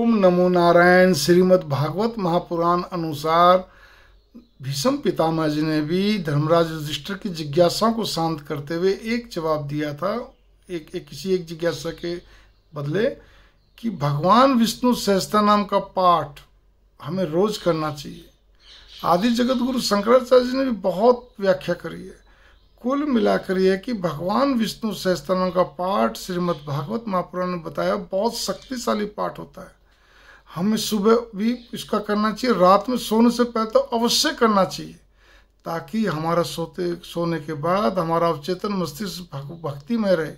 ओम नमो नारायण श्रीमद् भागवत महापुराण अनुसार भीषम पितामह जी ने भी धर्मराज युधिष्ठिर की जिज्ञासाओं को शांत करते हुए एक जवाब दिया था एक, एक किसी एक जिज्ञासा के बदले कि भगवान विष्णु सहस्ता नाम का पाठ हमें रोज करना चाहिए आदि जगत गुरु शंकराचार्य जी ने भी बहुत व्याख्या करी है कुल मिलाकर यह कि भगवान विष्णु सहस्त्र नाम का पाठ श्रीमद् भागवत महापुराण ने बताया बहुत शक्तिशाली पाठ होता है हमें सुबह भी इसका करना चाहिए रात में सोने से पहले तो अवश्य करना चाहिए ताकि हमारा सोते सोने के बाद हमारा अवचेतन मस्तिष्क भक्ति में रहे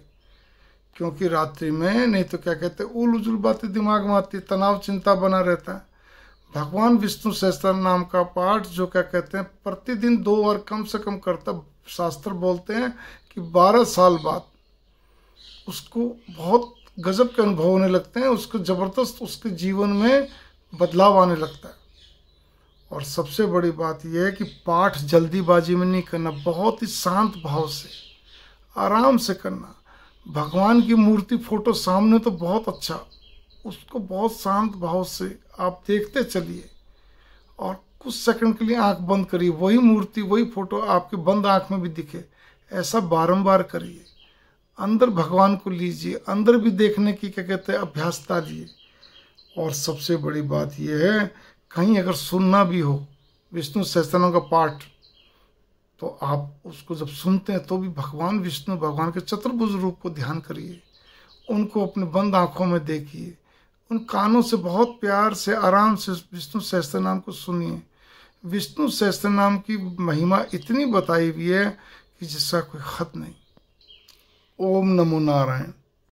क्योंकि रात्रि में नहीं तो क्या कहते उल उजुल बातें दिमाग में आती तनाव चिंता बना रहता है भगवान विष्णु सहस्त्र नाम का पाठ जो क्या कहते हैं प्रतिदिन दो बार कम से कम करता शास्त्र बोलते हैं कि बारह साल बाद उसको बहुत गजब के अनुभव होने लगते हैं उसको ज़बरदस्त उसके जीवन में बदलाव आने लगता है और सबसे बड़ी बात यह है कि पाठ जल्दीबाजी में नहीं करना बहुत ही शांत भाव से आराम से करना भगवान की मूर्ति फोटो सामने तो बहुत अच्छा उसको बहुत शांत भाव से आप देखते चलिए और कुछ सेकंड के लिए आंख बंद करिए वही मूर्ति वही फोटो आपके बंद आंख में भी दिखे ऐसा बारंबार करिए अंदर भगवान को लीजिए अंदर भी देखने की क्या कहते हैं अभ्यास डालिए और सबसे बड़ी बात यह है कहीं अगर सुनना भी हो विष्णु सहस्त्रनाम का पाठ तो आप उसको जब सुनते हैं तो भी भगवान विष्णु भगवान के चतुर्भुज रूप को ध्यान करिए उनको अपने बंद आँखों में देखिए उन कानों से बहुत प्यार से आराम से विष्णु सहस्त्र नाम को सुनिए विष्णु सहस्त्र नाम की महिमा इतनी बताई हुई है कि जिसका कोई हद नहीं ओम नमो नारायण